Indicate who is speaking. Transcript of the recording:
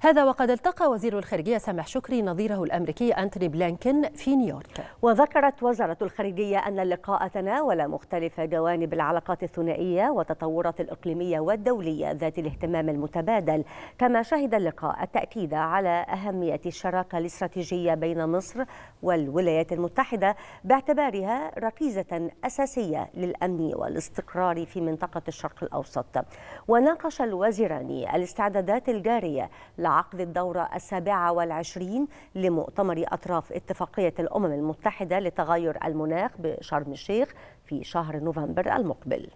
Speaker 1: هذا وقد التقى وزير الخارجية سامح شكري نظيره الأمريكي أنتوني بلانكن في نيويورك
Speaker 2: وذكرت وزارة الخارجية أن اللقاء تناول مختلف جوانب العلاقات الثنائية والتطورات الإقليمية والدولية ذات الاهتمام المتبادل كما شهد اللقاء التأكيد على أهمية الشراكة الاستراتيجية بين مصر والولايات المتحدة باعتبارها ركيزة أساسية للأمن والاستقرار في منطقة الشرق الأوسط وناقش الوزيران الاستعدادات الجارية لعقد الدورة السابعة والعشرين لمؤتمر أطراف اتفاقية الأمم المتحدة لتغير المناخ بشرم الشيخ في شهر نوفمبر المقبل